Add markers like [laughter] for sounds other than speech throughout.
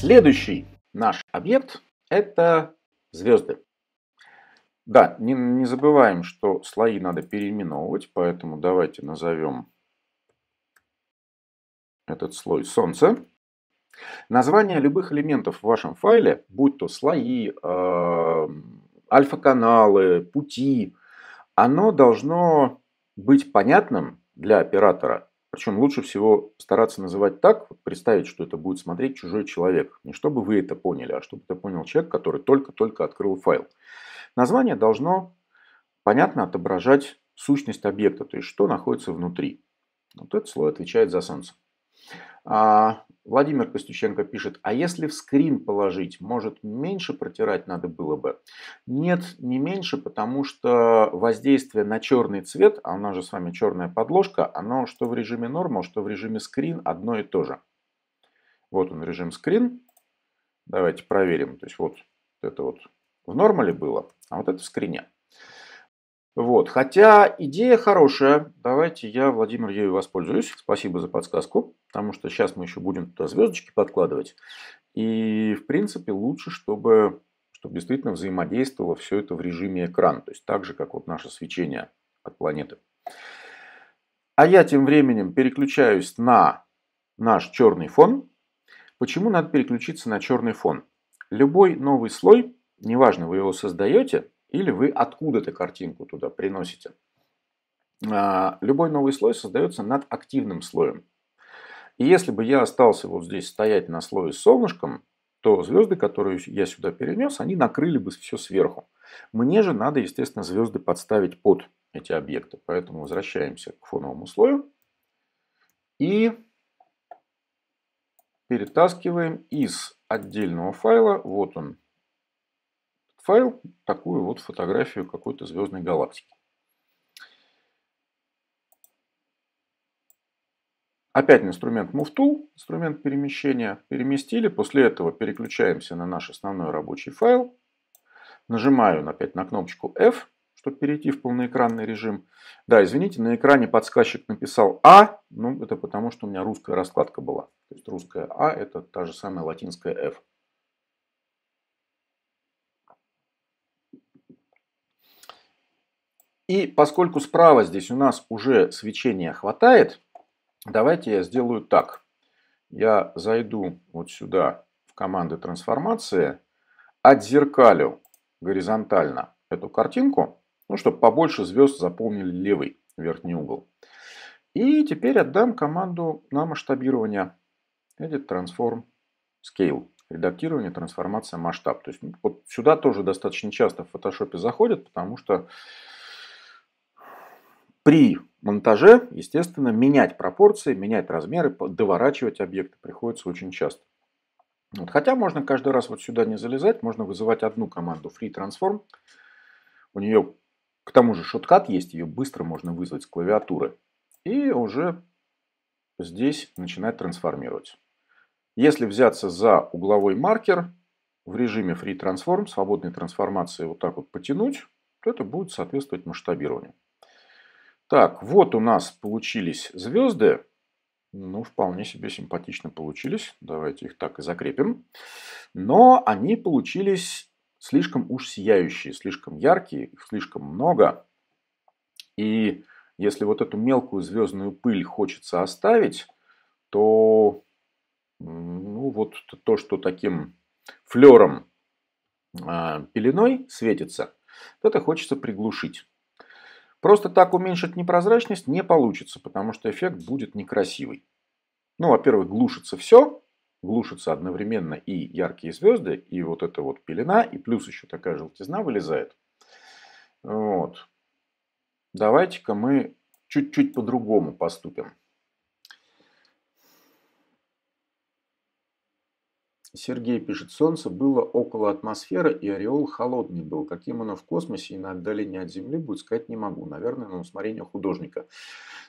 Следующий наш объект – это звезды. Да, не, не забываем, что слои надо переименовывать, поэтому давайте назовем этот слой Солнце. Название любых элементов в вашем файле, будь то слои, э, альфа-каналы, пути, оно должно быть понятным для оператора причем лучше всего стараться называть так, представить, что это будет смотреть чужой человек. Не чтобы вы это поняли, а чтобы это понял человек, который только-только открыл файл. Название должно, понятно, отображать сущность объекта, то есть что находится внутри. Вот этот слой отвечает за сенсор. А, Владимир Костюченко пишет, а если в скрин положить, может меньше протирать надо было бы? Нет, не меньше, потому что воздействие на черный цвет, а у нас же с вами черная подложка, оно что в режиме нормал, что в режиме скрин одно и то же. Вот он режим скрин. Давайте проверим. То есть вот это вот в нормале было, а вот это в скрине. Вот. Хотя идея хорошая. Давайте я, Владимир, ею воспользуюсь. Спасибо за подсказку, потому что сейчас мы еще будем туда звездочки подкладывать. И, в принципе, лучше, чтобы, чтобы действительно взаимодействовало все это в режиме экран. То есть так же, как вот наше свечение от планеты. А я тем временем переключаюсь на наш черный фон. Почему надо переключиться на черный фон? Любой новый слой, неважно, вы его создаете – или вы откуда-то картинку туда приносите. А, любой новый слой создается над активным слоем. И если бы я остался вот здесь стоять на слое с солнышком, то звезды, которые я сюда перенес, они накрыли бы все сверху. Мне же надо, естественно, звезды подставить под эти объекты. Поэтому возвращаемся к фоновому слою и перетаскиваем из отдельного файла, вот он, файл, такую вот фотографию какой-то звездной галактики. Опять инструмент Move Tool, инструмент перемещения, переместили. После этого переключаемся на наш основной рабочий файл. Нажимаю опять на кнопочку F, чтобы перейти в полноэкранный режим. Да, извините, на экране подсказчик написал А, но ну, это потому, что у меня русская раскладка была. То есть русская А это та же самая латинская F. И поскольку справа здесь у нас уже свечения хватает, давайте я сделаю так. Я зайду вот сюда в команды трансформации, отзеркалю горизонтально эту картинку, ну, чтобы побольше звезд заполнили левый верхний угол. И теперь отдам команду на масштабирование Edit Transform Scale. Редактирование, трансформация, масштаб. То есть ну, вот сюда тоже достаточно часто в Photoshop заходит, потому что при монтаже, естественно, менять пропорции, менять размеры, доворачивать объекты приходится очень часто. Вот, хотя можно каждый раз вот сюда не залезать, можно вызывать одну команду free transform. У нее, к тому же, шоткат есть, ее быстро можно вызвать с клавиатуры. И уже здесь начинать трансформировать. Если взяться за угловой маркер в режиме free transform, свободной трансформации вот так вот потянуть, то это будет соответствовать масштабированию. Так, вот у нас получились звезды. Ну, вполне себе симпатично получились. Давайте их так и закрепим. Но они получились слишком уж сияющие, слишком яркие, их слишком много. И если вот эту мелкую звездную пыль хочется оставить, то ну, вот то, что таким флером а, пеленой светится, это хочется приглушить. Просто так уменьшить непрозрачность не получится, потому что эффект будет некрасивый. Ну, во-первых, глушится все, глушится одновременно и яркие звезды, и вот эта вот пелена, и плюс еще такая желтизна вылезает. Вот. Давайте-ка мы чуть-чуть по-другому поступим. Сергей пишет, солнце было около атмосферы, и ореол холодный был. Каким оно в космосе и на отдалении от Земли будет, сказать не могу. Наверное, на усмотрение художника.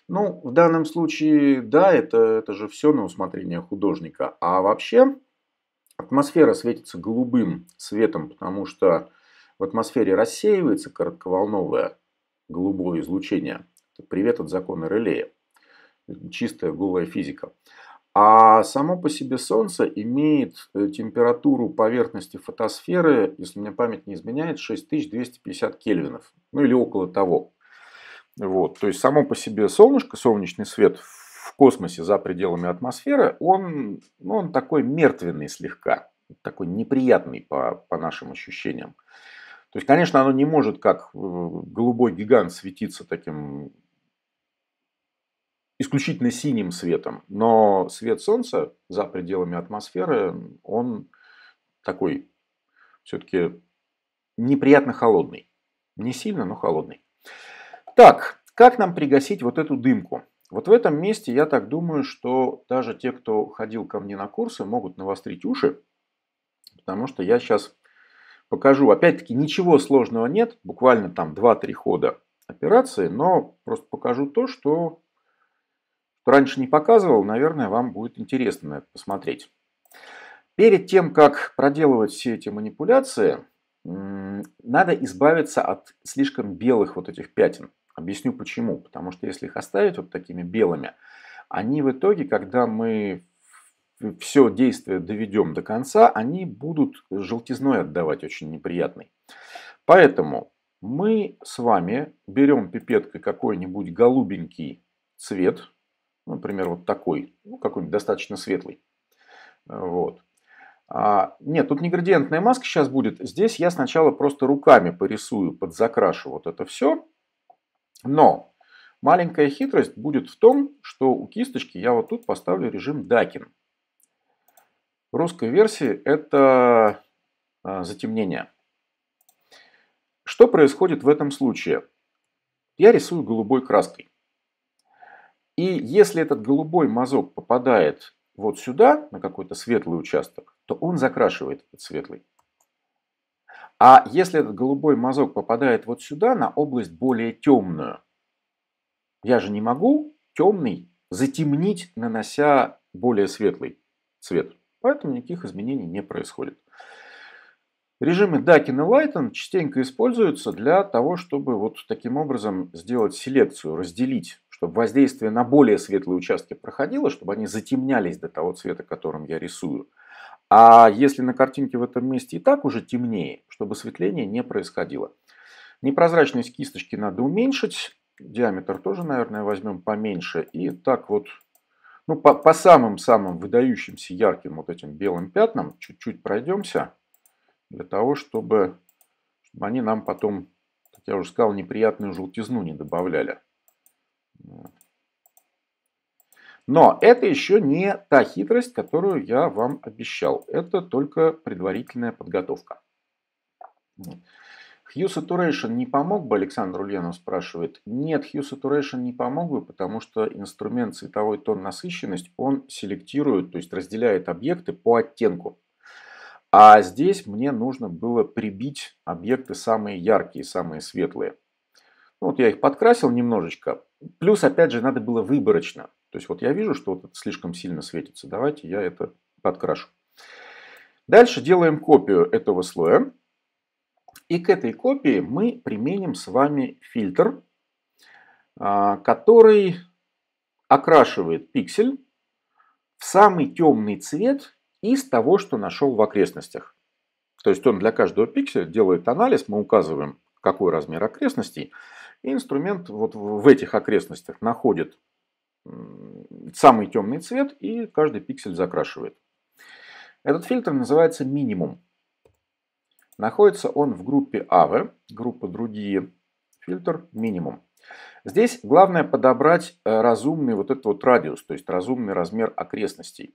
Ну, в данном случае, да, это, это же все на усмотрение художника. А вообще, атмосфера светится голубым светом, потому что в атмосфере рассеивается коротковолновое голубое излучение. Это привет от закона Релея. Чистая голая физика. А само по себе Солнце имеет э, температуру поверхности фотосферы, если мне память не изменяет, 6250 кельвинов. Ну или около того. Вот. То есть само по себе солнышко, солнечный свет в космосе за пределами атмосферы, он, ну, он такой мертвенный слегка. Такой неприятный по, по нашим ощущениям. То есть, конечно, оно не может как э, голубой гигант светиться таким исключительно синим светом, но свет Солнца за пределами атмосферы, он такой все-таки неприятно холодный. Не сильно, но холодный. Так, как нам пригасить вот эту дымку? Вот в этом месте я так думаю, что даже те, кто ходил ко мне на курсы, могут навострить уши, потому что я сейчас покажу. Опять-таки ничего сложного нет, буквально там 2-3 хода операции, но просто покажу то, что кто раньше не показывал, наверное, вам будет интересно на это посмотреть. Перед тем, как проделывать все эти манипуляции, надо избавиться от слишком белых вот этих пятен. Объясню почему. Потому что если их оставить вот такими белыми, они в итоге, когда мы все действие доведем до конца, они будут желтизной отдавать очень неприятный. Поэтому мы с вами берем пипеткой какой-нибудь голубенький цвет, Например, вот такой, ну, какой-нибудь достаточно светлый. Вот. А, нет, тут не градиентная маска сейчас будет. Здесь я сначала просто руками порисую, подзакрашу вот это все. Но маленькая хитрость будет в том, что у кисточки я вот тут поставлю режим Дакин. В русской версии это а, затемнение. Что происходит в этом случае? Я рисую голубой краской. И если этот голубой мазок попадает вот сюда, на какой-то светлый участок, то он закрашивает этот светлый. А если этот голубой мазок попадает вот сюда, на область более темную, я же не могу темный затемнить, нанося более светлый цвет. Поэтому никаких изменений не происходит. Режимы Dakin и Lighten частенько используются для того, чтобы вот таким образом сделать селекцию, разделить чтобы воздействие на более светлые участки проходило, чтобы они затемнялись до того цвета, которым я рисую. А если на картинке в этом месте и так уже темнее, чтобы светление не происходило. Непрозрачность кисточки надо уменьшить. Диаметр тоже, наверное, возьмем поменьше. И так вот, ну, по самым-самым выдающимся ярким вот этим белым пятнам чуть-чуть пройдемся. Для того, чтобы, чтобы они нам потом, как я уже сказал, неприятную желтизну не добавляли. Но это еще не та хитрость, которую я вам обещал. Это только предварительная подготовка. Hue Saturation не помог бы, Александр Ульянов спрашивает. Нет, Hue Saturation не помог бы, потому что инструмент цветовой тон насыщенность, он селектирует, то есть разделяет объекты по оттенку. А здесь мне нужно было прибить объекты самые яркие, самые светлые. Ну, вот я их подкрасил немножечко, Плюс, опять же, надо было выборочно. То есть вот я вижу, что вот это слишком сильно светится. Давайте я это подкрашу. Дальше делаем копию этого слоя. И к этой копии мы применим с вами фильтр, а, который окрашивает пиксель в самый темный цвет из того, что нашел в окрестностях. То есть он для каждого пикселя делает анализ, мы указываем, какой размер окрестностей, и инструмент вот в этих окрестностях находит самый темный цвет и каждый пиксель закрашивает. Этот фильтр называется минимум. Находится он в группе AVE, группа другие, фильтр минимум. Здесь главное подобрать э, разумный вот этот вот радиус, то есть разумный размер окрестностей.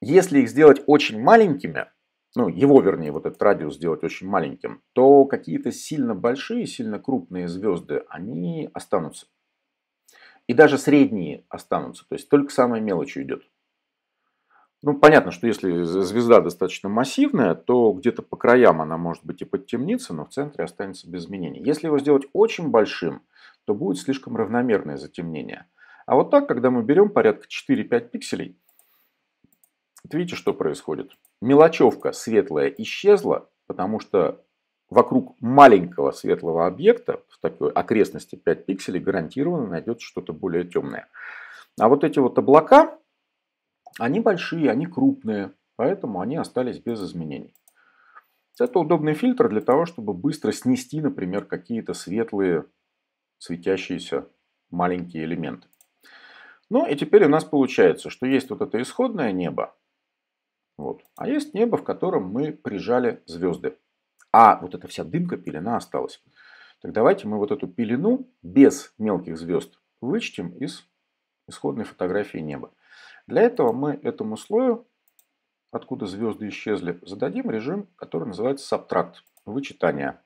Если их сделать очень маленькими, ну, его, вернее, вот этот радиус сделать очень маленьким, то какие-то сильно большие, сильно крупные звезды, они останутся. И даже средние останутся. То есть только самая мелочь идет. Ну, понятно, что если звезда достаточно массивная, то где-то по краям она может быть и подтемнится, но в центре останется без изменений. Если его сделать очень большим, то будет слишком равномерное затемнение. А вот так, когда мы берем порядка 4-5 пикселей, вот видите, что происходит? Мелочевка светлая исчезла, потому что вокруг маленького светлого объекта в такой окрестности 5 пикселей гарантированно найдется что-то более темное. А вот эти вот облака, они большие, они крупные, поэтому они остались без изменений. Это удобный фильтр для того, чтобы быстро снести, например, какие-то светлые, светящиеся маленькие элементы. Ну и теперь у нас получается, что есть вот это исходное небо, вот. А есть небо, в котором мы прижали звезды. А вот эта вся дымка, пелена осталась. Так давайте мы вот эту пелену без мелких звезд вычтем из исходной фотографии неба. Для этого мы этому слою, откуда звезды исчезли, зададим режим, который называется субтракт вычитание.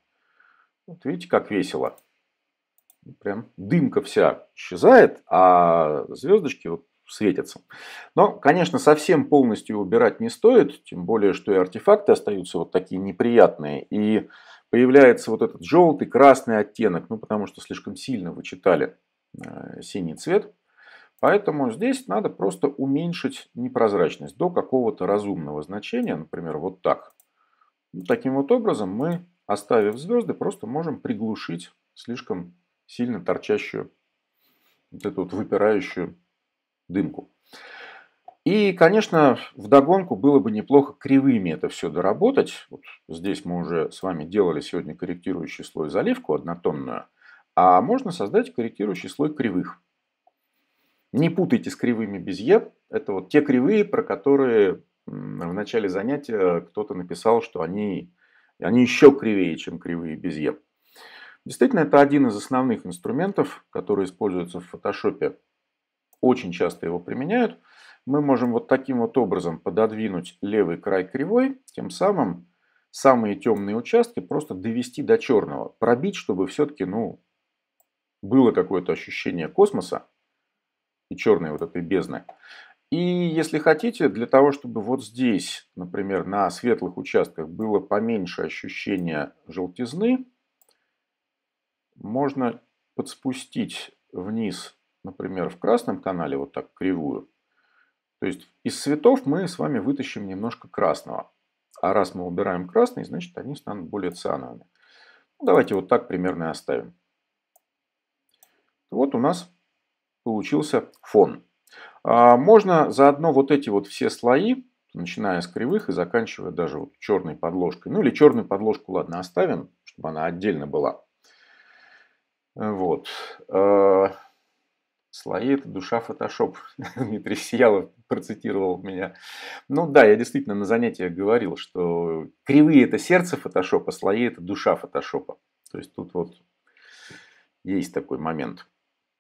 Вот видите, как весело. Прям дымка вся исчезает, а звездочки вот светятся. Но, конечно, совсем полностью убирать не стоит, тем более, что и артефакты остаются вот такие неприятные. И появляется вот этот желтый, красный оттенок, ну потому что слишком сильно вычитали э, синий цвет. Поэтому здесь надо просто уменьшить непрозрачность до какого-то разумного значения, например, вот так. Ну, таким вот образом мы, оставив звезды, просто можем приглушить слишком сильно торчащую, вот эту вот выпирающую дымку. И, конечно, вдогонку было бы неплохо кривыми это все доработать. Вот здесь мы уже с вами делали сегодня корректирующий слой заливку однотонную. А можно создать корректирующий слой кривых. Не путайте с кривыми без безе. Это вот те кривые, про которые в начале занятия кто-то написал, что они, они еще кривее, чем кривые без безе. Действительно, это один из основных инструментов, который используется в фотошопе очень часто его применяют, мы можем вот таким вот образом пододвинуть левый край кривой, тем самым самые темные участки просто довести до черного, пробить, чтобы все-таки ну, было какое-то ощущение космоса и черной вот этой бездны. И если хотите, для того, чтобы вот здесь, например, на светлых участках было поменьше ощущения желтизны, можно подспустить вниз например, в красном канале, вот так кривую, то есть из цветов мы с вами вытащим немножко красного. А раз мы убираем красный, значит они станут более циановыми. Ну, давайте вот так примерно оставим. Вот у нас получился фон. А можно заодно вот эти вот все слои, начиная с кривых и заканчивая даже вот черной подложкой. Ну или черную подложку, ладно, оставим, чтобы она отдельно была. Вот. А Слои – это душа фотошоп. [laughs] Дмитрий Сиялов процитировал меня. Ну да, я действительно на занятиях говорил, что кривые – это сердце фотошопа, слои – это душа фотошопа. То есть тут вот есть такой момент.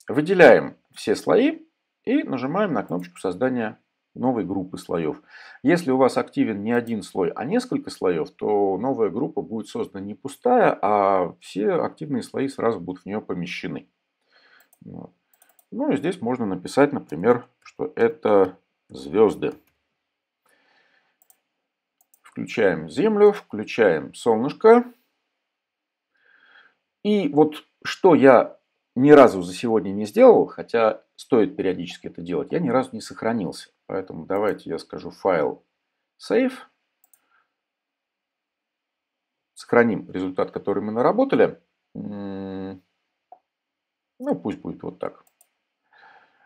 Выделяем все слои и нажимаем на кнопочку создания новой группы слоев. Если у вас активен не один слой, а несколько слоев, то новая группа будет создана не пустая, а все активные слои сразу будут в нее помещены. Вот. Ну и здесь можно написать, например, что это звезды. Включаем Землю, включаем солнышко. И вот что я ни разу за сегодня не сделал, хотя стоит периодически это делать, я ни разу не сохранился. Поэтому давайте я скажу файл save. Сохраним результат, который мы наработали. М-м-м. Ну, пусть будет вот так.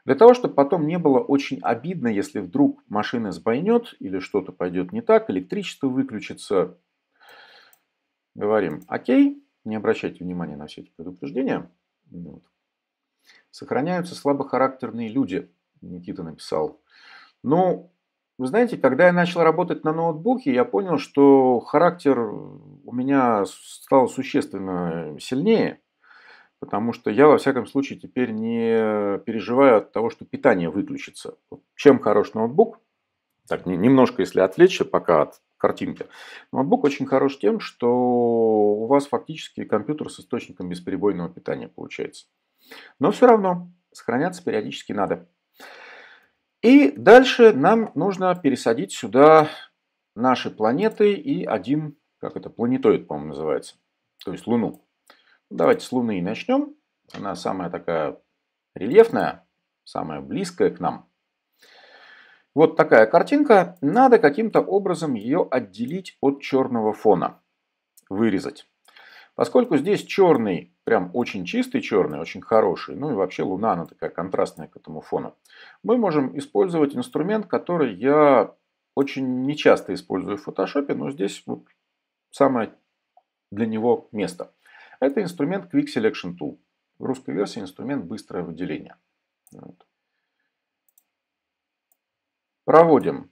Для того, чтобы потом не было очень обидно, если вдруг машина сбойнет или что-то пойдет не так, электричество выключится. Говорим «Окей», не обращайте внимания на все эти предупреждения. Ну вот. Сохраняются слабохарактерные люди, Никита написал. Ну, вы знаете, когда я начал работать на ноутбуке, я понял, что характер у меня стал существенно сильнее. Потому что я, во всяком случае, теперь не переживаю от того, что питание выключится. Чем хорош ноутбук? Так, немножко, если отвлечься пока от картинки. Ноутбук очень хорош тем, что у вас фактически компьютер с источником бесперебойного питания получается. Но все равно сохраняться периодически надо. И дальше нам нужно пересадить сюда наши планеты и один, как это, планетоид, по-моему, называется, то есть Луну. Давайте с Луны начнем. Она самая такая рельефная, самая близкая к нам. Вот такая картинка. Надо каким-то образом ее отделить от черного фона. Вырезать. Поскольку здесь черный, прям очень чистый черный, очень хороший, ну и вообще луна, она такая контрастная к этому фону, мы можем использовать инструмент, который я очень нечасто использую в фотошопе, но здесь вот самое для него место. Это инструмент Quick Selection Tool. В русской версии инструмент быстрое выделение. Вот. Проводим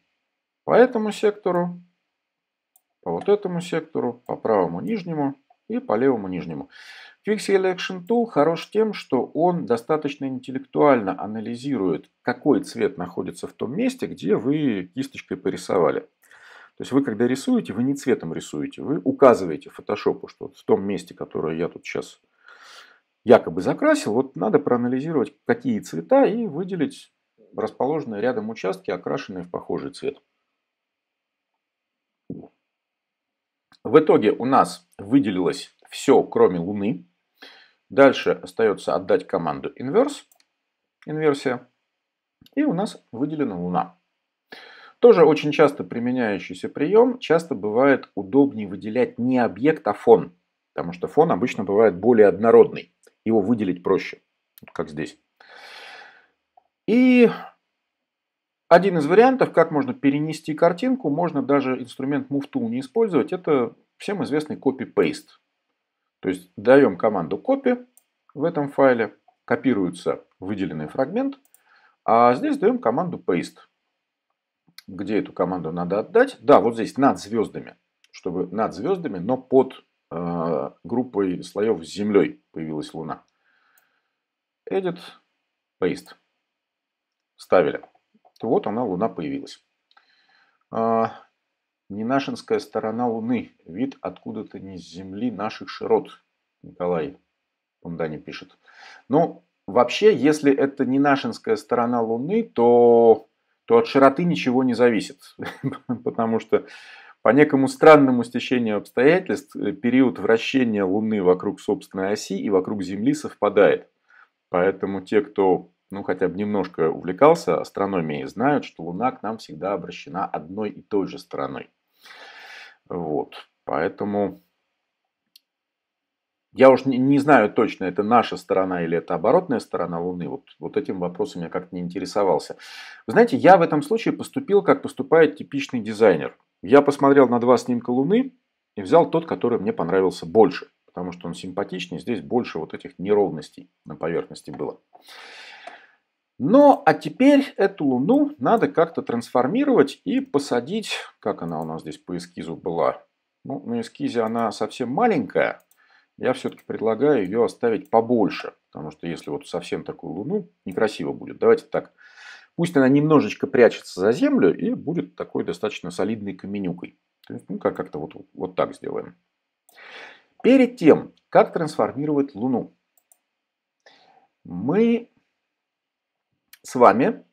по этому сектору, по вот этому сектору, по правому нижнему и по левому нижнему. Quick Selection Tool хорош тем, что он достаточно интеллектуально анализирует, какой цвет находится в том месте, где вы кисточкой порисовали. То есть вы когда рисуете, вы не цветом рисуете, вы указываете фотошопу, что в том месте, которое я тут сейчас якобы закрасил, вот надо проанализировать, какие цвета, и выделить расположенные рядом участки, окрашенные в похожий цвет. В итоге у нас выделилось все, кроме Луны. Дальше остается отдать команду inverse, инверсия, и у нас выделена Луна. Тоже очень часто применяющийся прием, часто бывает удобнее выделять не объект, а фон, потому что фон обычно бывает более однородный, его выделить проще, как здесь. И один из вариантов, как можно перенести картинку, можно даже инструмент Move Tool не использовать, это всем известный copy-paste. То есть даем команду copy в этом файле, копируется выделенный фрагмент, а здесь даем команду paste где эту команду надо отдать. Да, вот здесь над звездами, чтобы над звездами, но под э, группой слоев с Землей появилась Луна. Edit, paste. Ставили. Вот она, Луна появилась. Э, Ненашинская сторона Луны. Вид откуда-то не с Земли наших широт. Николай Пундани пишет. Ну, вообще, если это не нашинская сторона Луны, то то от широты ничего не зависит. [laughs] Потому что по некому странному стечению обстоятельств э, период вращения Луны вокруг собственной оси и вокруг Земли совпадает. Поэтому те, кто ну, хотя бы немножко увлекался астрономией, знают, что Луна к нам всегда обращена одной и той же стороной. Вот. Поэтому я уж не, не знаю точно, это наша сторона или это оборотная сторона Луны. Вот, вот этим вопросом я как-то не интересовался. Вы знаете, я в этом случае поступил, как поступает типичный дизайнер. Я посмотрел на два снимка Луны и взял тот, который мне понравился больше. Потому что он симпатичнее, здесь больше вот этих неровностей на поверхности было. Но а теперь эту Луну надо как-то трансформировать и посадить, как она у нас здесь по эскизу была. Ну, на эскизе она совсем маленькая, я все-таки предлагаю ее оставить побольше, потому что если вот совсем такую луну, некрасиво будет. Давайте так, пусть она немножечко прячется за землю и будет такой достаточно солидной каменюкой. То есть, ну, как-то вот, вот так сделаем. Перед тем, как трансформировать Луну, мы с вами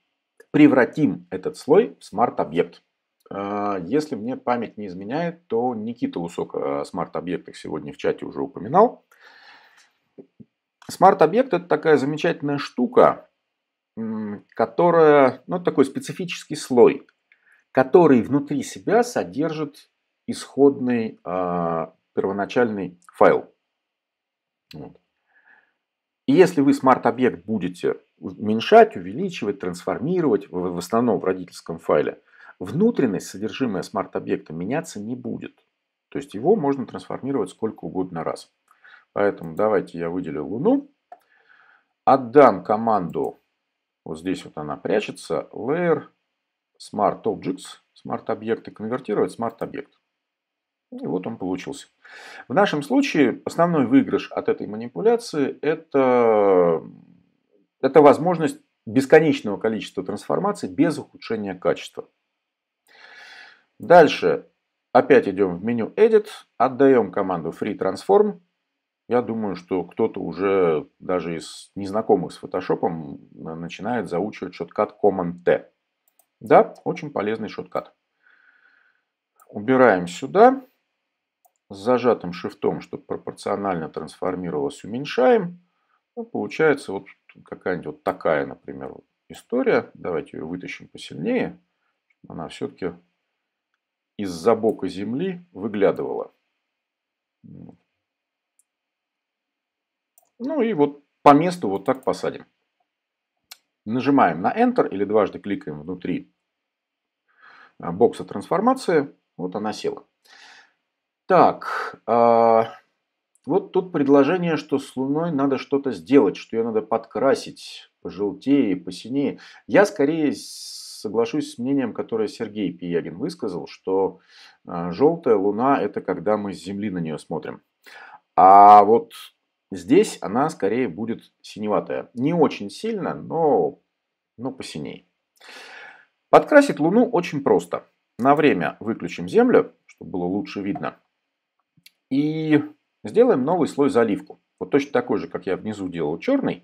превратим этот слой в смарт-объект. А, если мне память не изменяет, то Никита Усок о э, смарт-объектах сегодня в чате уже упоминал. Смарт-объект – это такая замечательная штука, которая, ну, такой специфический слой, который внутри себя содержит исходный э, первоначальный файл. Вот. И если вы смарт-объект будете уменьшать, увеличивать, трансформировать, в основном в родительском файле – Внутренность, содержимое смарт-объекта меняться не будет. То есть его можно трансформировать сколько угодно раз. Поэтому давайте я выделю Луну. Отдам команду, вот здесь вот она прячется, layer smart objects, smart объекты, конвертировать smart объект. И вот он получился. В нашем случае основной выигрыш от этой манипуляции это, это возможность бесконечного количества трансформаций без ухудшения качества. Дальше опять идем в меню Edit, отдаем команду Free Transform. Я думаю, что кто-то уже даже из незнакомых с Photoshop начинает заучивать шоткат Command-T. Да, очень полезный шоткат. Убираем сюда. С зажатым шифтом, чтобы пропорционально трансформировалось, уменьшаем. Ну, получается вот какая-нибудь вот такая, например, история. Давайте ее вытащим посильнее. Она все-таки из-за бока земли выглядывала. Ну и вот по месту вот так посадим. Нажимаем на Enter или дважды кликаем внутри а, бокса трансформации. Вот она села. Так, а, вот тут предложение, что с Луной надо что-то сделать, что ее надо подкрасить, пожелтее, посинее. Я скорее соглашусь с мнением, которое Сергей Пиягин высказал, что а, желтая луна – это когда мы с Земли на нее смотрим. А вот здесь она скорее будет синеватая. Не очень сильно, но, но посиней. Подкрасить луну очень просто. На время выключим землю, чтобы было лучше видно. И сделаем новый слой заливку. Вот точно такой же, как я внизу делал черный.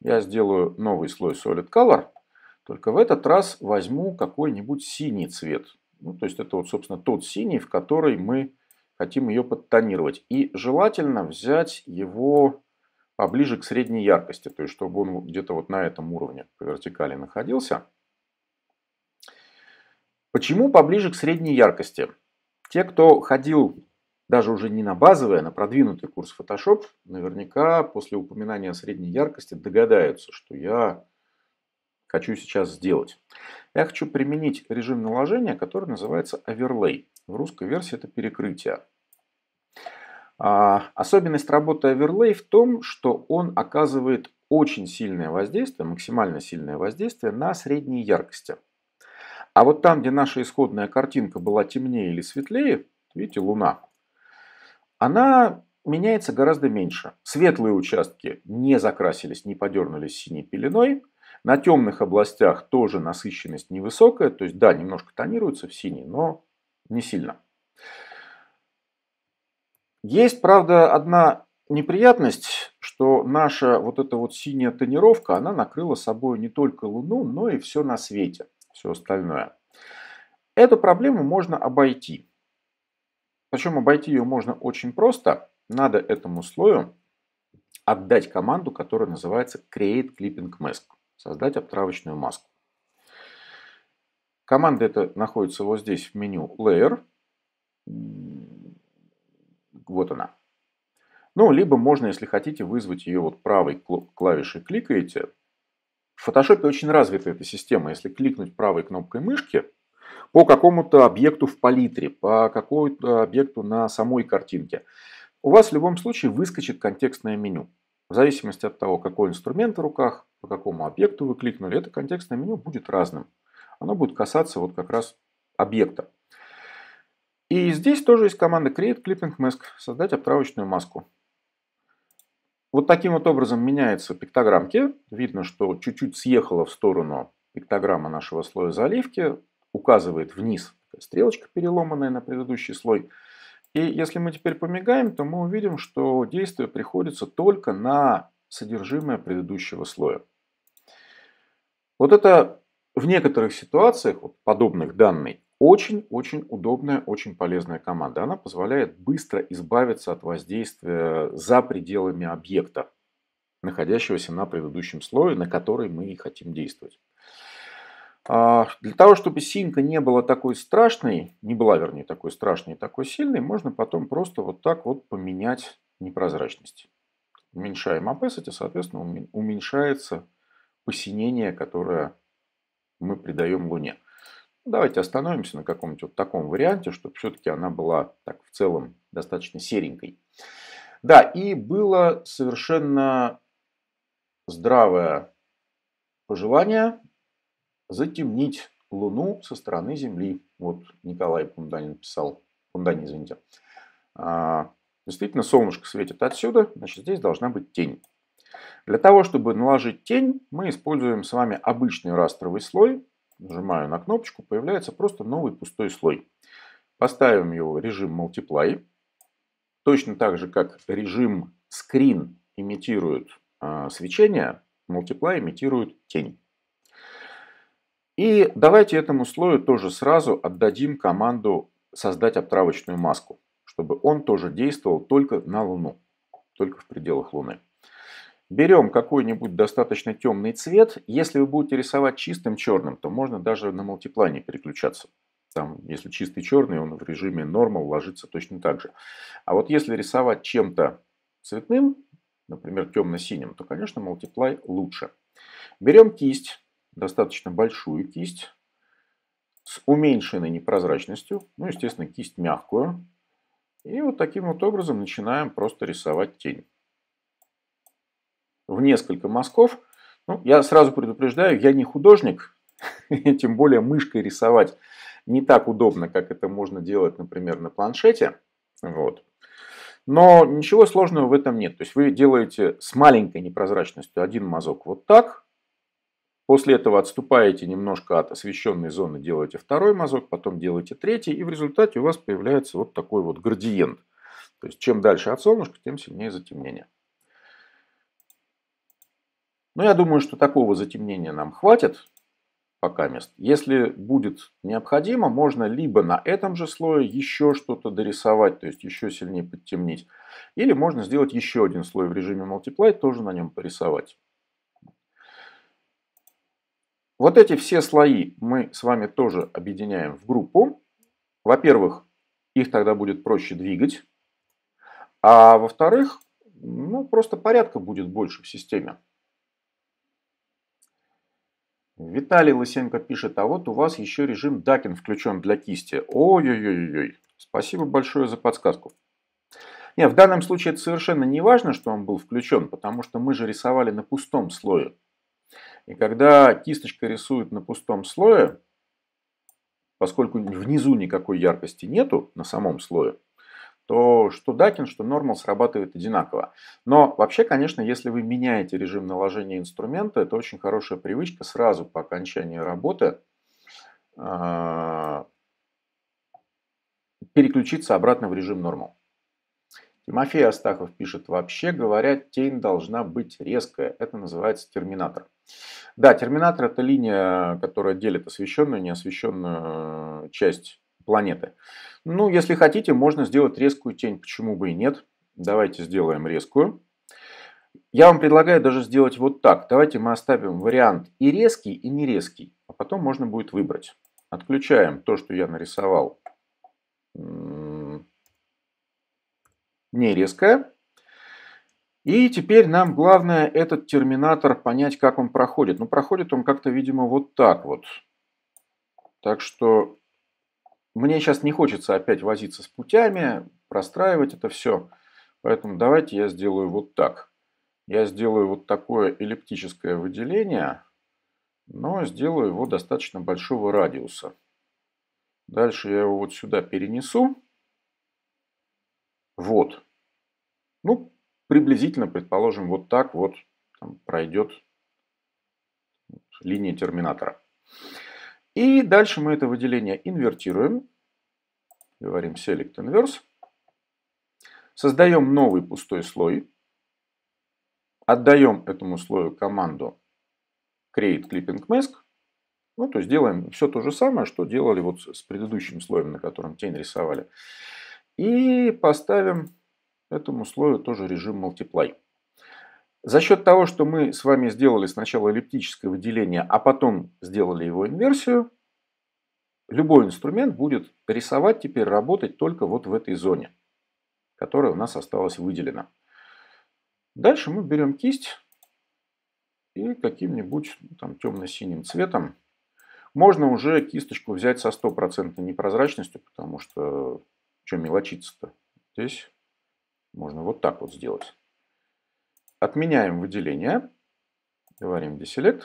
Я сделаю новый слой Solid Color – только в этот раз возьму какой-нибудь синий цвет. Ну, то есть это вот, собственно, тот синий, в который мы хотим ее подтонировать. И желательно взять его поближе к средней яркости, то есть чтобы он где-то вот на этом уровне по вертикали находился. Почему поближе к средней яркости? Те, кто ходил даже уже не на базовый, а на продвинутый курс Photoshop, наверняка после упоминания о средней яркости догадаются, что я хочу сейчас сделать. Я хочу применить режим наложения, который называется оверлей. В русской версии это перекрытие. А, особенность работы оверлей в том, что он оказывает очень сильное воздействие, максимально сильное воздействие на средние яркости. А вот там, где наша исходная картинка была темнее или светлее, видите, луна, она меняется гораздо меньше. Светлые участки не закрасились, не подернулись синей пеленой, на темных областях тоже насыщенность невысокая, то есть да, немножко тонируется в синий, но не сильно. Есть, правда, одна неприятность, что наша вот эта вот синяя тонировка, она накрыла собой не только Луну, но и все на свете, все остальное. Эту проблему можно обойти. Причем обойти ее можно очень просто. Надо этому слою отдать команду, которая называется Create Clipping Mask создать обтравочную маску. Команда эта находится вот здесь в меню Layer. Вот она. Ну, либо можно, если хотите, вызвать ее вот правой клавишей кликаете. В Photoshop очень развита эта система. Если кликнуть правой кнопкой мышки по какому-то объекту в палитре, по какому-то объекту на самой картинке, у вас в любом случае выскочит контекстное меню. В зависимости от того, какой инструмент в руках, по какому объекту вы кликнули, это контекстное меню будет разным. Оно будет касаться вот как раз объекта. И здесь тоже есть команда create clipping mask, создать отправочную маску. Вот таким вот образом меняются пиктограммки. Видно, что чуть-чуть съехала в сторону пиктограмма нашего слоя заливки, указывает вниз стрелочка переломанная на предыдущий слой. И если мы теперь помигаем, то мы увидим, что действие приходится только на содержимое предыдущего слоя. Вот это в некоторых ситуациях, вот подобных данной, очень-очень удобная, очень полезная команда. Она позволяет быстро избавиться от воздействия за пределами объекта, находящегося на предыдущем слое, на который мы и хотим действовать. А, для того, чтобы синька не была такой страшной, не была, вернее, такой страшной и такой сильной, можно потом просто вот так вот поменять непрозрачность. Уменьшаем opacity, соответственно, уменьшается посинение, которое мы придаем Луне. Давайте остановимся на каком-нибудь вот таком варианте, чтобы все-таки она была так в целом достаточно серенькой. Да, и было совершенно здравое пожелание затемнить Луну со стороны Земли. Вот Николай Пунданин писал. Пунданин, извините. А, действительно, солнышко светит отсюда, значит, здесь должна быть тень. Для того, чтобы наложить тень, мы используем с вами обычный растровый слой. Нажимаю на кнопочку, появляется просто новый пустой слой. Поставим его в режим Multiply. Точно так же, как режим Screen имитирует э, свечение, Multiply имитирует тень. И давайте этому слою тоже сразу отдадим команду создать обтравочную маску, чтобы он тоже действовал только на Луну, только в пределах Луны. Берем какой-нибудь достаточно темный цвет. Если вы будете рисовать чистым черным, то можно даже на мультиплане переключаться. Там, если чистый черный, он в режиме нормал ложится точно так же. А вот если рисовать чем-то цветным, например, темно-синим, то, конечно, мультиплай лучше. Берем кисть достаточно большую кисть с уменьшенной непрозрачностью, ну, естественно, кисть мягкую. И вот таким вот образом начинаем просто рисовать тень. В несколько мазков. Ну, я сразу предупреждаю, я не художник, [laughs] тем более мышкой рисовать не так удобно, как это можно делать, например, на планшете. Вот. Но ничего сложного в этом нет. То есть вы делаете с маленькой непрозрачностью один мазок вот так, После этого отступаете немножко от освещенной зоны, делаете второй мазок, потом делаете третий, и в результате у вас появляется вот такой вот градиент. То есть чем дальше от солнышка, тем сильнее затемнение. Но ну, я думаю, что такого затемнения нам хватит пока мест. Если будет необходимо, можно либо на этом же слое еще что-то дорисовать, то есть еще сильнее подтемнить, или можно сделать еще один слой в режиме Multiply, тоже на нем порисовать. Вот эти все слои мы с вами тоже объединяем в группу. Во-первых, их тогда будет проще двигать. А во-вторых, ну, просто порядка будет больше в системе. Виталий Лысенко пишет, а вот у вас еще режим Дакин включен для кисти. Ой-ой-ой-ой. Спасибо большое за подсказку. Нет, в данном случае это совершенно не важно, что он был включен, потому что мы же рисовали на пустом слое. И когда кисточка рисует на пустом слое, поскольку внизу никакой яркости нету на самом слое, то что Дакин, что Нормал срабатывает одинаково. Но вообще, конечно, если вы меняете режим наложения инструмента, это очень хорошая привычка сразу по окончании работы а, переключиться обратно в режим Нормал. Тимофей Астахов пишет, вообще говоря, тень должна быть резкая. Это называется терминатор. Да, терминатор это линия, которая делит освещенную и неосвещенную э, часть планеты. Ну, если хотите, можно сделать резкую тень, почему бы и нет. Давайте сделаем резкую. Я вам предлагаю даже сделать вот так. Давайте мы оставим вариант и резкий, и нерезкий, а потом можно будет выбрать. Отключаем то, что я нарисовал не резкая. И теперь нам главное этот терминатор понять, как он проходит. Ну, проходит он как-то, видимо, вот так вот. Так что мне сейчас не хочется опять возиться с путями, простраивать это все. Поэтому давайте я сделаю вот так. Я сделаю вот такое эллиптическое выделение, но сделаю его достаточно большого радиуса. Дальше я его вот сюда перенесу. Вот. Ну, приблизительно, предположим, вот так вот там, пройдет линия терминатора. И дальше мы это выделение инвертируем. Говорим select inverse. Создаем новый пустой слой. Отдаем этому слою команду create clipping mask. Ну, то есть делаем все то же самое, что делали вот с предыдущим слоем, на котором тень рисовали. И поставим этому слою тоже режим multiply. За счет того, что мы с вами сделали сначала эллиптическое выделение, а потом сделали его инверсию, любой инструмент будет рисовать теперь, работать только вот в этой зоне, которая у нас осталась выделена. Дальше мы берем кисть и каким-нибудь ну, там темно-синим цветом. Можно уже кисточку взять со стопроцентной непрозрачностью, потому что что мелочиться-то? Здесь можно вот так вот сделать. Отменяем выделение. Говорим deselect.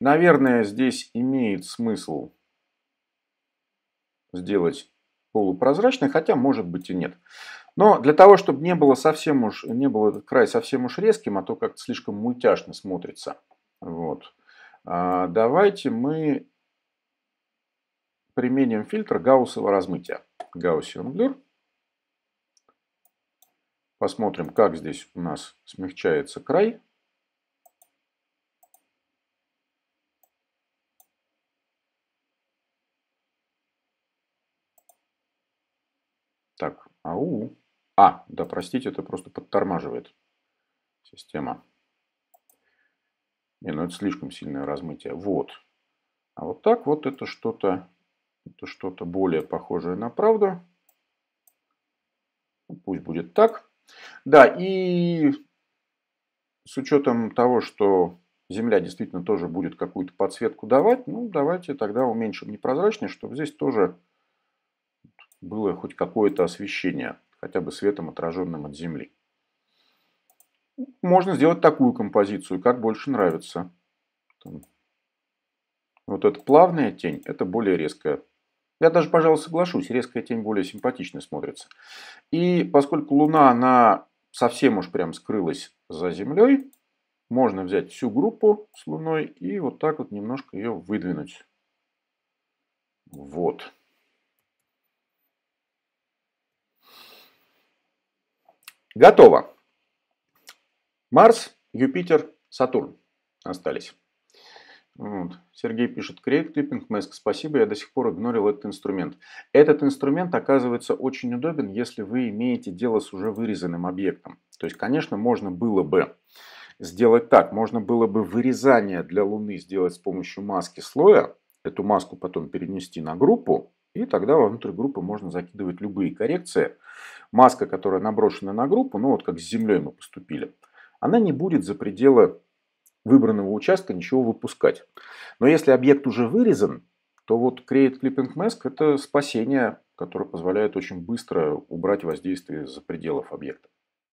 Наверное, здесь имеет смысл сделать полупрозрачный, хотя может быть и нет. Но для того, чтобы не было совсем уж, не был этот край совсем уж резким, а то как-то слишком мультяшно смотрится. Вот. А давайте мы применим фильтр гауссового размытия. Gaussian Blur. Посмотрим, как здесь у нас смягчается край. Так, ау. А, да, простите, это просто подтормаживает система. Не, ну это слишком сильное размытие. Вот. А вот так вот это что-то это что-то более похожее на правду. Пусть будет так. Да, и с учетом того, что Земля действительно тоже будет какую-то подсветку давать, ну давайте тогда уменьшим непрозрачность, чтобы здесь тоже было хоть какое-то освещение, хотя бы светом, отраженным от Земли. Можно сделать такую композицию, как больше нравится. Вот эта плавная тень, это более резкая я даже, пожалуй, соглашусь, резкая тень более симпатично смотрится. И поскольку Луна, она совсем уж прям скрылась за Землей, можно взять всю группу с Луной и вот так вот немножко ее выдвинуть. Вот. Готово. Марс, Юпитер, Сатурн остались. Вот. Сергей пишет, Create Clipping Mask, спасибо, я до сих пор игнорил этот инструмент. Этот инструмент оказывается очень удобен, если вы имеете дело с уже вырезанным объектом. То есть, конечно, можно было бы сделать так, можно было бы вырезание для Луны сделать с помощью маски слоя, эту маску потом перенести на группу, и тогда внутрь группы можно закидывать любые коррекции. Маска, которая наброшена на группу, ну вот как с землей мы поступили, она не будет за пределы выбранного участка ничего выпускать. Но если объект уже вырезан, то вот Create Clipping Mask – это спасение, которое позволяет очень быстро убрать воздействие за пределов объекта.